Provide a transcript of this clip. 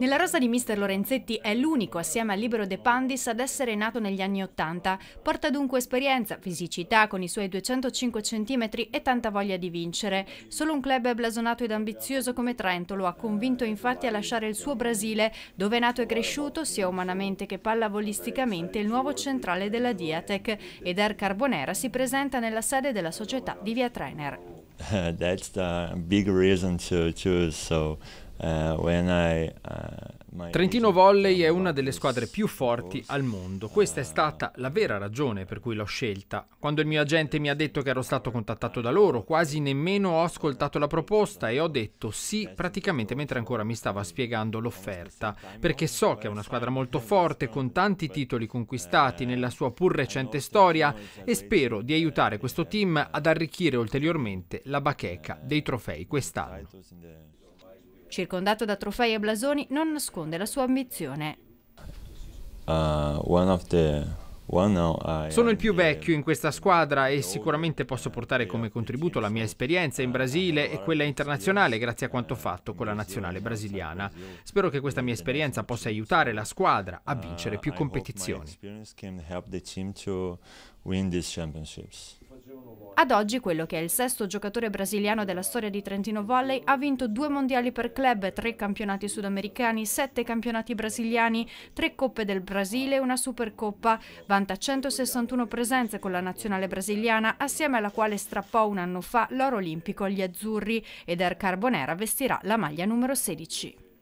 Nella rosa di Mr. Lorenzetti è l'unico assieme al libero De Pandis ad essere nato negli anni Ottanta. Porta dunque esperienza, fisicità con i suoi 205 centimetri e tanta voglia di vincere. Solo un club blasonato ed ambizioso come Trento lo ha convinto infatti a lasciare il suo Brasile, dove è nato e cresciuto sia umanamente che pallavolisticamente il nuovo centrale della Diatec ed Air er Carbonera si presenta nella sede della società di Via Trainer. Uh, that's the big reason to choose so eh, eh, Trentino Volley è una delle squadre più forti al mondo. Questa è stata la vera ragione per cui l'ho scelta. Quando il mio agente mi ha detto che ero stato contattato da loro, quasi nemmeno ho ascoltato la proposta e ho detto sì praticamente mentre ancora mi stava spiegando l'offerta, perché so che è una squadra molto forte, con tanti titoli conquistati nella sua pur recente storia e spero di aiutare questo team ad arricchire ulteriormente la bacheca dei trofei quest'anno circondato da trofei e blasoni, non nasconde la sua ambizione. Uh, one of the sono il più vecchio in questa squadra e sicuramente posso portare come contributo la mia esperienza in Brasile e quella internazionale grazie a quanto fatto con la nazionale brasiliana. Spero che questa mia esperienza possa aiutare la squadra a vincere più uh, competizioni. Ad oggi quello che è il sesto giocatore brasiliano della storia di Trentino Volley ha vinto due mondiali per club, tre campionati sudamericani, sette campionati brasiliani, tre coppe del Brasile e una supercoppa. Vanta 161 presenze con la nazionale brasiliana, assieme alla quale strappò un anno fa l'oro olimpico agli azzurri ed Air Carbonera vestirà la maglia numero 16.